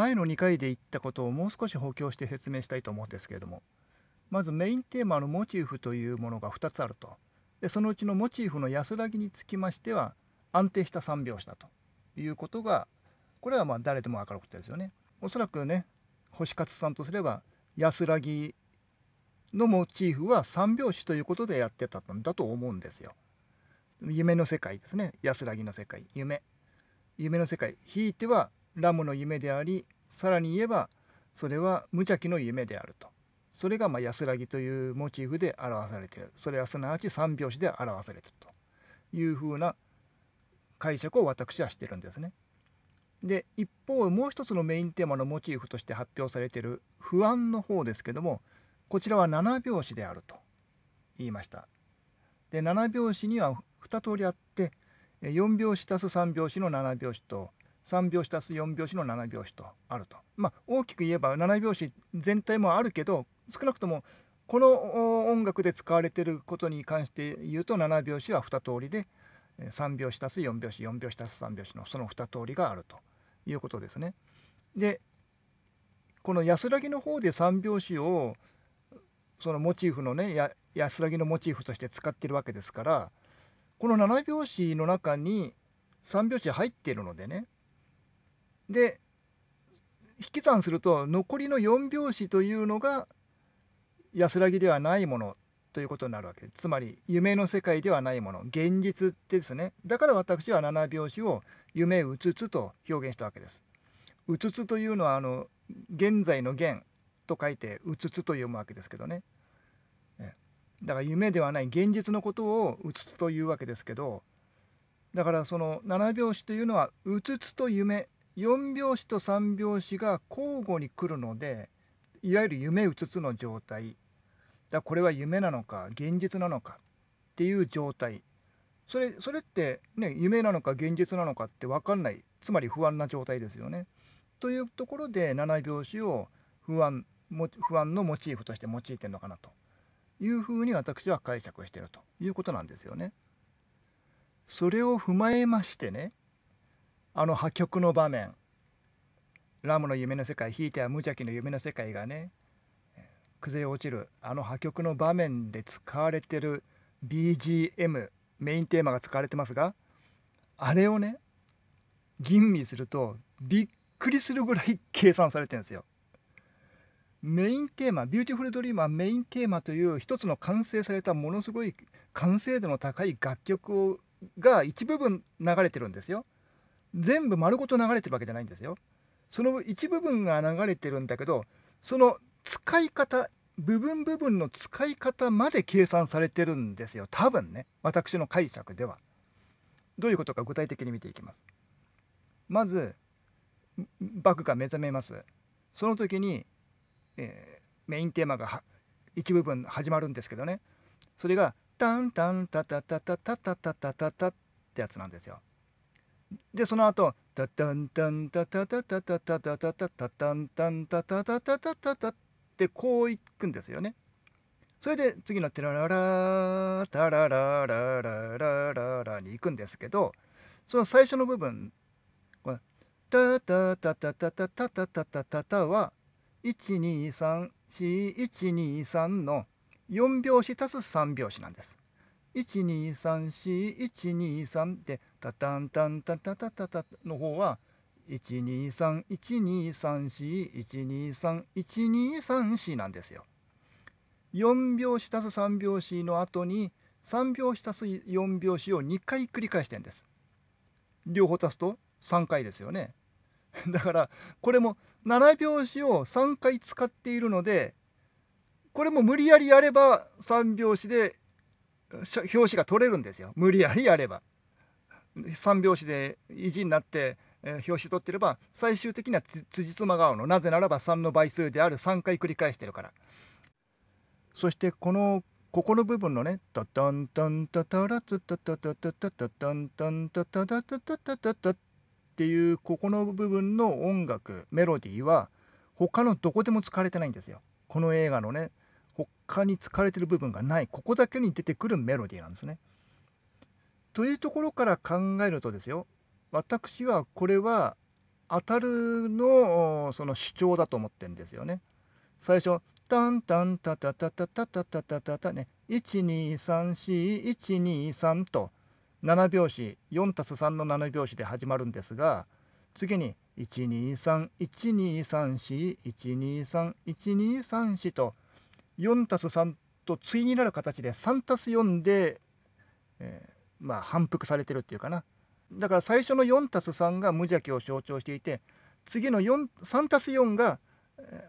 前の2回で言ったことをもう少し補強して説明したいと思うんですけれどもまずメインテーマのモチーフというものが2つあるとでそのうちのモチーフの安らぎにつきましては安定した3拍子だということがこれはまあ誰でも分かることですよね。おそらくね星勝さんとすれば安らぎのモチーフは3拍子ということでやってたんだと思うんですよ。夢の世界ですね安らぎの世界夢夢の世界ひいてはラムの夢でありさらに言えばそれは無邪気の夢であるとそれがま安らぎというモチーフで表されているそれはすなわち三拍子で表されているというふうな解釈を私はしてるんですね。で一方もう一つのメインテーマのモチーフとして発表されている不安の方ですけどもこちらは7拍子であると言いました。で7拍子には2通りあって4拍子足す3拍子の7拍子と3拍子足す4拍子の7拍子とあると。まあ、大きく言えば7拍子全体もあるけど少なくともこの音楽で使われていることに関して言うと7拍子は2通りで3拍子足す4拍子4拍子足す3拍子のその2通りがあるということですね。でこの安らぎの方で3拍子をそのモチーフのね安らぎのモチーフとして使っているわけですからこの7拍子の中に3拍子入っているのでねで引き算すると残りの4拍子というのが安らぎではないものということになるわけつまり夢の世界ではないもの現実ですねだから私は7拍子を夢うつつと表現したわけです。うつつというのはあの現在の現と書いてうつつと読むわけですけどねだから夢ではない現実のことをうつつというわけですけどだからその7拍子というのはうつつと夢4拍子と3拍子が交互に来るのでいわゆる夢うつつの状態だこれは夢なのか現実なのかっていう状態それそれってね夢なのか現実なのかって分かんないつまり不安な状態ですよね。というところで7拍子を不安不安のモチーフとして用いてるのかなというふうに私は解釈してるということなんですよね。それを踏まえましてねあの破局の場面ラムの夢の世界ひいては無邪気の夢の世界がね崩れ落ちるあの破局の場面で使われてる BGM メインテーマが使われてますがあれをね吟味するとびっくりするぐらい計算されてるんですよ。メインテーマ「ビューティフル・ドリーム」はメインテーマという一つの完成されたものすごい完成度の高い楽曲が一部分流れてるんですよ。全部丸ごと流れてるわけじゃないんですよ。その一部分が流れてるんだけどその使い方部分部分の使い方まで計算されてるんですよ多分ね私の解釈では。どういうことか具体的に見ていきます。まずバグが目覚めます。その時に、えー、メインテーマが一部分始まるんですけどねそれが「タンタンタタタタタタタタタ」ってやつなんですよ。でその後タタンタンタタタタタタタタタタタンタンタタタタタタタってこういくんですよね。それで次のテラララタラララララララに行くんですけどその最初の部分こタタタタタタタタタタタタは123412の4拍子足す3拍子なんです。1234123タタンタンタタタタタの方は12312341231234なんですよ。4拍子足す3拍子の後に3拍子足す4拍子を2回繰り返してんです。両方足すと3回ですよね。だからこれも7拍子を3回使っているのでこれも無理やりやれば3拍子で表紙が取れるんですよ無理やりやれば。三拍子で意地になって、えー、表紙取ってれば最終的には辻褄が合うのなぜならば3の倍数である3回繰り返してるから。そしてこのここの部分のね「タタンタンタタラツタタタタタタタタタタタタタタタタ」っていうここの部分の音楽メロディーは他のどこでも使われてないんですよ。この映画のね他に使われてる部分がないここだけに出てくるメロディーなんですね。というところから考えるとですよ私はこれは当たるのその主張だと思ってんですよね。最初タンタンタタタタタタタタタタね1234123と7拍子4たす3の7拍子で始まるんですが次に12312341231234と4たす3と対になる形で3たす4で、えー、まあ、反復されてるっていうかなだから最初の 4+3 が無邪気を象徴していて次の 3+4 が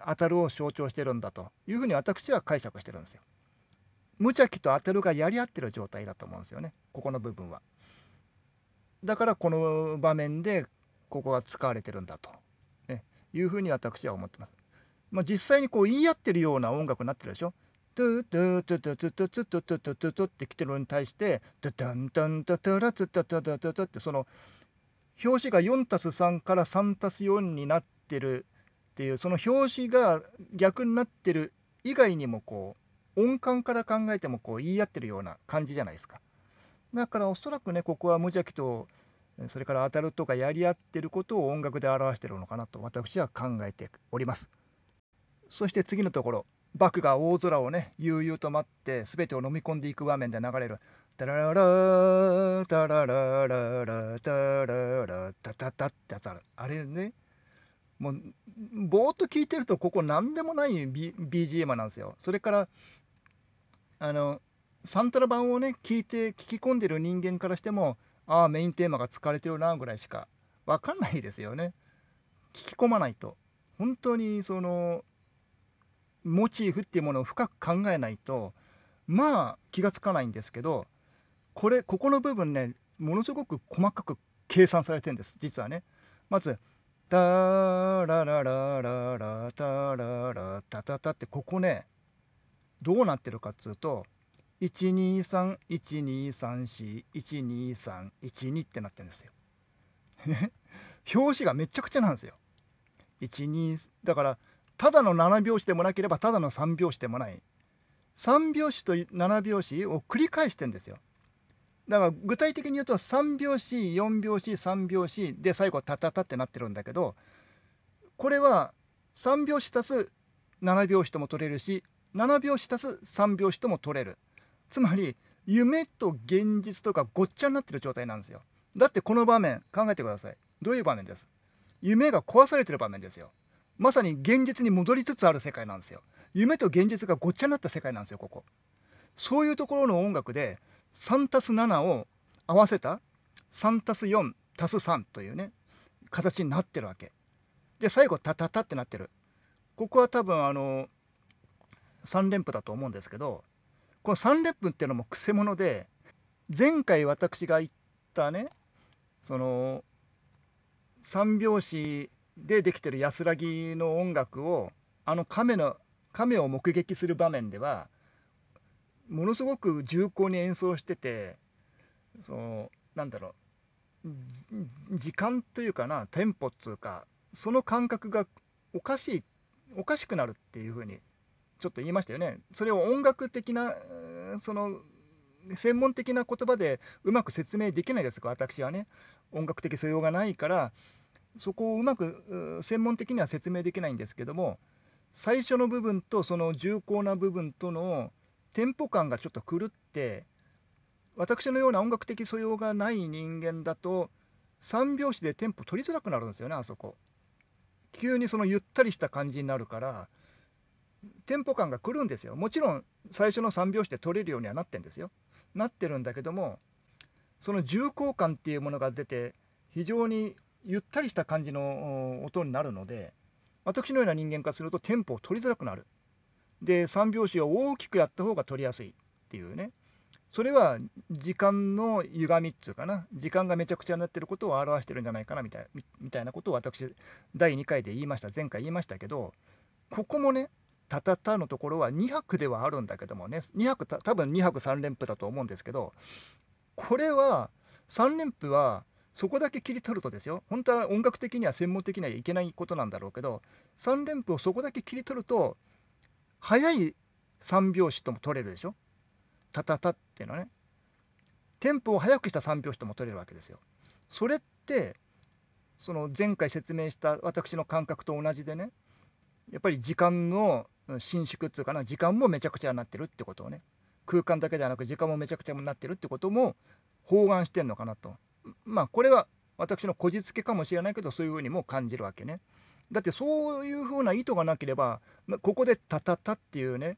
当たるを象徴してるんだというふうに私は解釈してるんですよ。無邪気と当たるがやり合ってる状態だと思うんですよねここの部分は。だからこの場面でここが使われてるんだと、ね、いうふうに私は思ってます。まあ、実際にこう言い合ってるような音楽になってるでしょトゥトゥトゥトゥトゥトゥトゥトゥトゥトゥトゥトゥって来てるのに対してトゥンゥントゥラトゥトゥトゥってその表紙が4たす3から3たす4になってるっていうその表紙が逆になってる以外にもこう音感から考えてもこう言い合ってるような感じじゃないですか。だからおそらくねここは無邪気とそれから当たるとかやり合ってることを音楽で表してるのかなと私は考えております。そして次のところバクが大空をね悠々と待って全てを飲み込んでいく場面で流れる「タラララタララララタララタタタ」ってやつあるあれねもうぼーっと聞いてるとここ何でもない、B、BGM なんですよそれからあのサントラ版をね聞いて聞き込んでる人間からしてもああメインテーマが疲れてるなぐらいしか分かんないですよね聞き込まないと本当にそのモチーフっていうものを深く考えないとまあ気が付かないんですけどこれここの部分ねものすごく細かく計算されてるんです実はね。まず「タラララララタララタタタ」ってここねどうなってるかっつうと123123412312ってなってるんですよ。表紙がめちゃくちゃなんですよ。12だからただの7拍子でもなければただの3拍子でもない3拍子と7拍子を繰り返してんですよだから具体的に言うと3拍子4拍子3拍子で最後タタタってなってるんだけどこれは3拍子足す7拍子とも取れるし7拍子足す3拍子とも取れるつまり夢と現実とかごっちゃになってる状態なんですよだってこの場面考えてくださいどういう場面です夢が壊されてる場面ですよまさに現実に戻りつつある世界なんですよ。夢と現実がごっちゃになった世界なんですよ、ここ。そういうところの音楽で、3たす7を合わせた3たす4たす3というね、形になってるわけ。で、最後、タタタってなってる。ここは多分、あの、3連符だと思うんですけど、この3連符っていうのもくせ者で、前回私が言ったね、その、3拍子でできてる安らぎの音楽をあの亀の亀を目撃する場面ではものすごく重厚に演奏しててそのなんだろう時間というかなテンポっつうかその感覚がおかしいおかしくなるっていうふうにちょっと言いましたよね。それを音楽的なその専門的な言葉でうまく説明できないですか私はね。音楽的素養がないからそこをうまく専門的には説明できないんですけども最初の部分とその重厚な部分とのテンポ感がちょっと狂って私のような音楽的素養がない人間だと3拍子でテンポ取りづらくなるんですよねあそこ。急にそのゆったりした感じになるからテンポ感が狂うんですよ。もちろん最初の3拍子で取れるようにはなってんですよ。なってるんだけどもその重厚感っていうものが出て非常にゆったりした感じの音になるので私のような人間からするとテンポを取りづらくなるで3拍子を大きくやった方が取りやすいっていうねそれは時間の歪みっていうかな時間がめちゃくちゃになってることを表してるんじゃないかなみたいみたいなことを私第2回で言いました前回言いましたけどここもねたたたのところは2拍ではあるんだけどもね2拍多分2拍3連符だと思うんですけどこれは3連符はそこだけ切り取るとですよ本当は音楽的には専門的にはいけないことなんだろうけど3連符をそこだけ切り取ると速い3拍子とも取れるでしょタタタっていうのねテンポを速くした3拍子とも取れるわけですよそれってその前回説明した私の感覚と同じでねやっぱり時間の伸縮っていうかな時間もめちゃくちゃになってるってことをね空間だけじゃなく時間もめちゃくちゃになってるってことも包含してんのかなとまあこれは私のこじつけかもしれないけどそういうふうにも感じるわけね。だってそういうふうな意図がなければここで「タタタ」っていうね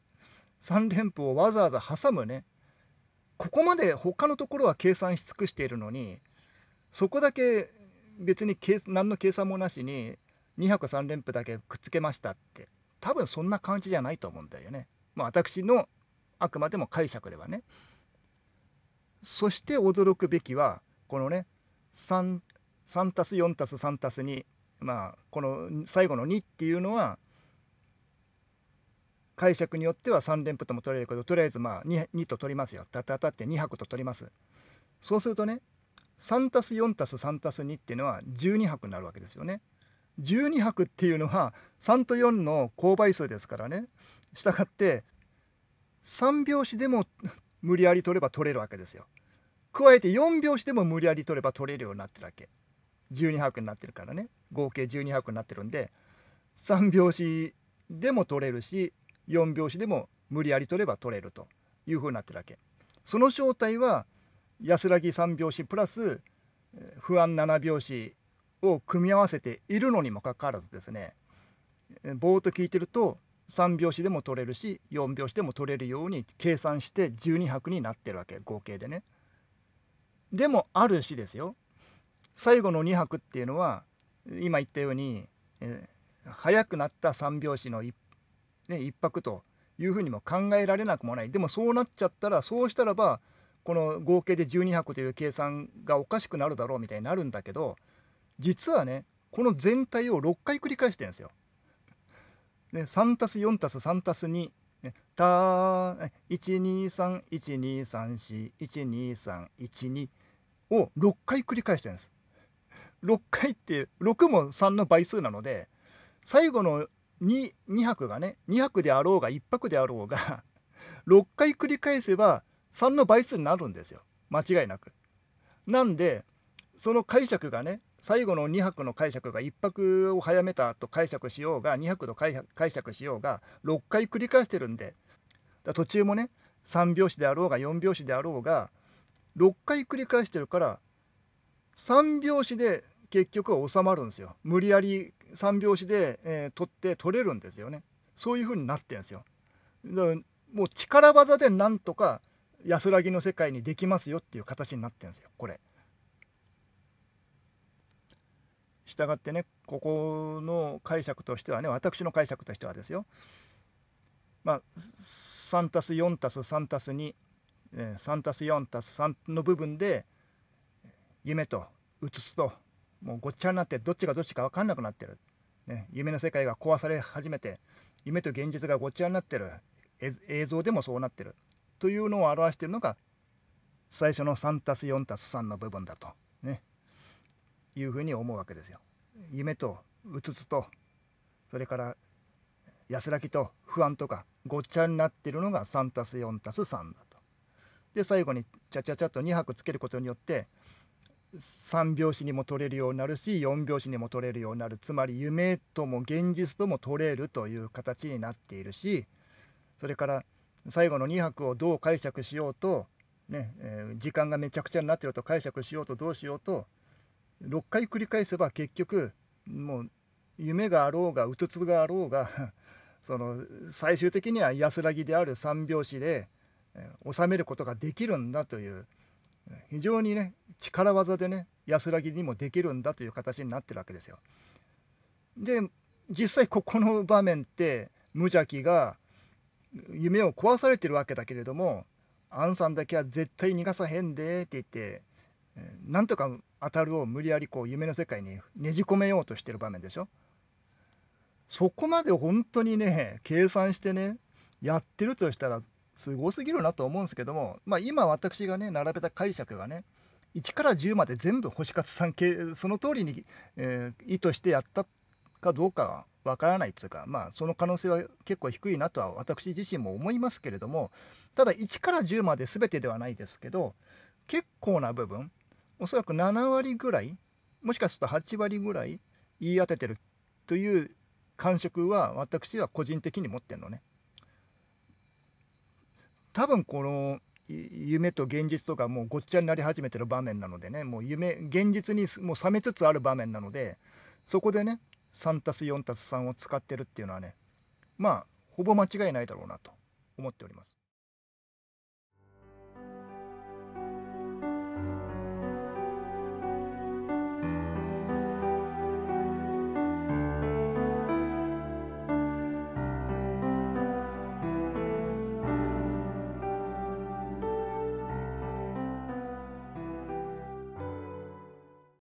3連符をわざわざ挟むねここまで他のところは計算し尽くしているのにそこだけ別に何の計算もなしに2泊3連符だけくっつけましたって多分そんな感じじゃないと思うんだよね。まあ、私のあくまでも解釈ではね。そして驚くべきはこのね3たす4たす3たす2まあこの最後の2っていうのは解釈によっては3連符とも取れるけどとりあえずまあ 2, 2と取りますよたたたって2拍と取りますそうするとね3たす4たす3たす2っていうのは12拍になるわけですよね12拍っていうのは3と4の公倍数ですからねしたがって3拍子でも無理やり取れば取れるわけですよ加えて4拍子でも無理やり取れば取れるようになってるわけ12拍になってるからね合計12拍になってるんで3拍子でも取れるし4拍子でも無理やり取れば取れるというふうになってるわけその正体は安らぎ3拍子プラス不安7拍子を組み合わせているのにもかかわらずですねぼーっと聞いてると3拍子でも取れるし4拍子でも取れるように計算して12拍になってるわけ合計でね。でもあるしですよ最後の2拍っていうのは今言ったように、えー、速くなった3拍子の 1,、ね、1拍というふうにも考えられなくもないでもそうなっちゃったらそうしたらばこの合計で12拍という計算がおかしくなるだろうみたいになるんだけど実はねこの全体を6回繰り返してるんですよ。で 3+4+3+2 た12312341231 2を6回繰り返してるんです。6回って6も3の倍数なので最後の 2, 2泊がね2泊であろうが1泊であろうが6 回繰り返せば3の倍数になるんですよ間違いなく。なんでその解釈がね最後の2泊の解釈が1泊を早めたと解釈しようが2泊と解釈しようが6回繰り返してるんで途中もね3拍子であろうが4拍子であろうが6回繰り返してるから3拍子で結局は収まるんですよ無理やり3拍子で、えー、取って取れるんですよねそういう風になってるんですよだからもう力技でなんとか安らぎの世界にできますよっていう形になってるんですよこれ。したがってねここの解釈としてはね私の解釈としてはですよまあ 3+4+3+2 3+4+3 の部分で夢とうつすともうごっちゃになってどっちがどっちか分かんなくなってる、ね、夢の世界が壊され始めて夢と現実がごっちゃになってる映像でもそうなってるというのを表しているのが最初の 3+4+3 の部分だと、ね、いうふうに思うわけですよ。夢とうつつとそれから安らぎと不安とかごっちゃになってるのが 3+4+3 だと。で最後にちゃちゃチャっと2拍つけることによって3拍子にも取れるようになるし4拍子にも取れるようになるつまり夢とも現実とも取れるという形になっているしそれから最後の2拍をどう解釈しようと、ねえー、時間がめちゃくちゃになってると解釈しようとどうしようと6回繰り返せば結局もう夢があろうがうつつがあろうが その最終的には安らぎである3拍子で収めることができるんだという非常にね力技でね安らぎにもできるんだという形になってるわけですよ。で実際ここの場面って無邪気が夢を壊されてるわけだけれども「アンさんだけは絶対逃がさへんで」って言ってなんとか当たるを無理やりこう夢の世界にねじ込めようとしてる場面でしょ。そこまで本当にね計算してねやってるとしたらすごすぎるなと思うんですけども、まあ、今私がね並べた解釈がね1から10まで全部星勝さん系その通りに、えー、意図してやったかどうかはわからないというか、まあ、その可能性は結構低いなとは私自身も思いますけれどもただ1から10まで全てではないですけど結構な部分おそらく7割ぐらいもしかすると8割ぐらい言い当ててるという感触は私は個人的に持ってんのね。多分この夢と現実とかもうごっちゃになり始めてる場面なのでねもう夢現実にもう冷めつつある場面なのでそこでね 3+4+3 を使ってるっていうのはねまあほぼ間違いないだろうなと思っております。